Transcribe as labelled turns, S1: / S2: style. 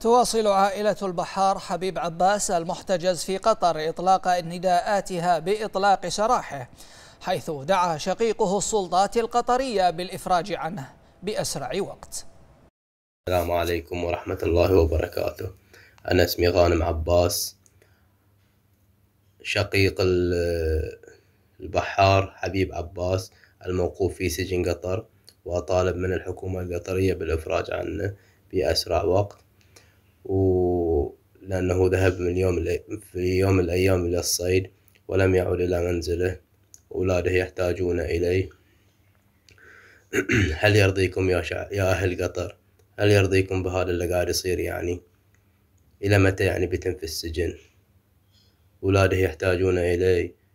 S1: تواصل عائلة البحار حبيب عباس المحتجز في قطر إطلاق نداءاتها بإطلاق سراحه حيث دعا شقيقه السلطات القطرية بالإفراج عنه بأسرع وقت
S2: السلام عليكم ورحمة الله وبركاته أنا اسمي غانم عباس شقيق البحار حبيب عباس الموقوف في سجن قطر وطالب من الحكومة القطرية بالإفراج عنه بأسرع وقت لأنه ذهب من يوم في يوم الأيام إلى الصيد ولم يعد إلى منزله أولاده يحتاجون إليه هل يرضيكم يا, شع... يا أهل قطر هل يرضيكم بهذا اللي قاعد يصير يعني إلى متى يعني بتم في السجن أولاده يحتاجون
S3: إليه